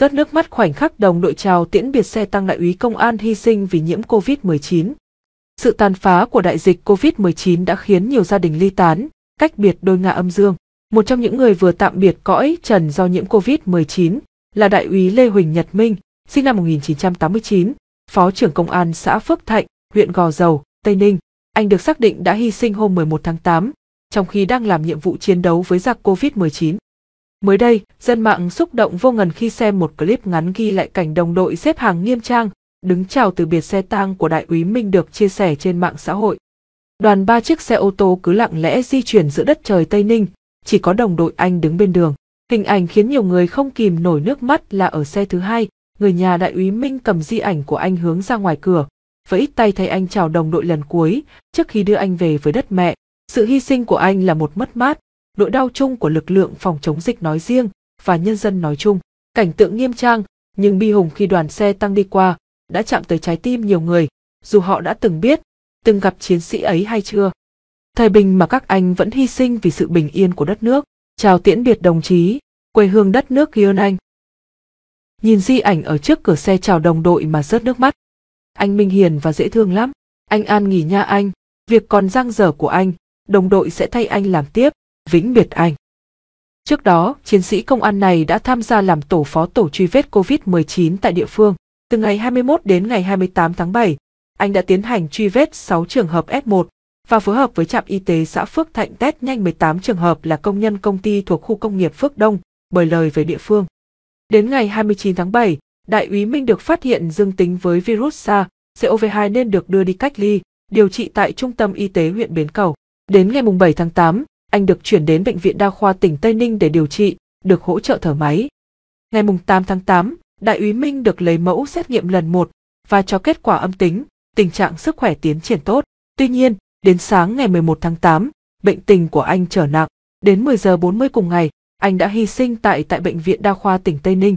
tất nước mắt khoảnh khắc đồng đội chào tiễn biệt xe tăng đại úy công an hy sinh vì nhiễm COVID-19. Sự tàn phá của đại dịch COVID-19 đã khiến nhiều gia đình ly tán, cách biệt đôi ngã âm dương. Một trong những người vừa tạm biệt cõi trần do nhiễm COVID-19 là đại úy Lê Huỳnh Nhật Minh, sinh năm 1989, phó trưởng công an xã Phước Thạnh, huyện Gò Dầu, Tây Ninh. Anh được xác định đã hy sinh hôm 11 tháng 8, trong khi đang làm nhiệm vụ chiến đấu với giặc COVID-19. Mới đây, dân mạng xúc động vô ngần khi xem một clip ngắn ghi lại cảnh đồng đội xếp hàng nghiêm trang, đứng chào từ biệt xe tang của đại úy Minh được chia sẻ trên mạng xã hội. Đoàn ba chiếc xe ô tô cứ lặng lẽ di chuyển giữa đất trời Tây Ninh, chỉ có đồng đội anh đứng bên đường. Hình ảnh khiến nhiều người không kìm nổi nước mắt là ở xe thứ hai, người nhà đại úy Minh cầm di ảnh của anh hướng ra ngoài cửa, vẫy tay thay anh chào đồng đội lần cuối trước khi đưa anh về với đất mẹ. Sự hy sinh của anh là một mất mát, nỗi đau chung của lực lượng phòng chống dịch nói riêng và nhân dân nói chung. Cảnh tượng nghiêm trang, nhưng bi hùng khi đoàn xe tăng đi qua đã chạm tới trái tim nhiều người, dù họ đã từng biết, từng gặp chiến sĩ ấy hay chưa. Thời bình mà các anh vẫn hy sinh vì sự bình yên của đất nước. Chào tiễn biệt đồng chí, quê hương đất nước ghi ơn anh. Nhìn di ảnh ở trước cửa xe chào đồng đội mà rớt nước mắt. Anh Minh Hiền và dễ thương lắm. Anh An nghỉ nha anh, việc còn giang dở của anh, đồng đội sẽ thay anh làm tiếp vĩnh biệt anh. Trước đó, chiến sĩ công an này đã tham gia làm tổ phó tổ truy vết COVID-19 tại địa phương. Từ ngày 21 đến ngày 28 tháng 7, anh đã tiến hành truy vết 6 trường hợp F1 và phối hợp với trạm y tế xã Phước Thạnh test nhanh 18 trường hợp là công nhân công ty thuộc khu công nghiệp Phước Đông, bởi lời về địa phương. Đến ngày 29 tháng 7, Đại úy Minh được phát hiện dương tính với virus SARS, COV2 nên được đưa đi cách ly, điều trị tại Trung tâm Y tế huyện Bến Cầu. Đến ngày 7 tháng 8, anh được chuyển đến Bệnh viện Đa khoa tỉnh Tây Ninh để điều trị, được hỗ trợ thở máy. Ngày 8 tháng 8, Đại úy Minh được lấy mẫu xét nghiệm lần một và cho kết quả âm tính, tình trạng sức khỏe tiến triển tốt. Tuy nhiên, đến sáng ngày 11 tháng 8, bệnh tình của anh trở nặng. Đến 10 giờ 40 cùng ngày, anh đã hy sinh tại tại Bệnh viện Đa khoa tỉnh Tây Ninh.